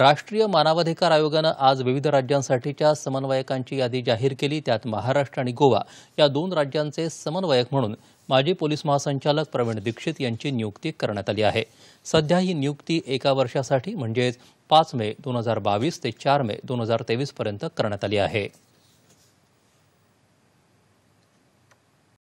राष्ट्रीय मानवाधिकार आयोगानं आज विविध राज्यांसाठीच्या समन्वयकांची यादी जाहीर केली त्यात महाराष्ट्र आणि गोवा या दोन राज्यांचे समन्वयक म्हणून माजी पोलीस महासंचालक प्रवीण दीक्षित यांची नियुक्ती करण्यात आली आहे सध्या ही नियुक्ती एका वर्षासाठी म्हणजेच पाच मे दोन हजार बावीस ते चार मे दोन हजार तेवीसपर्यंत करण्यात आली आहे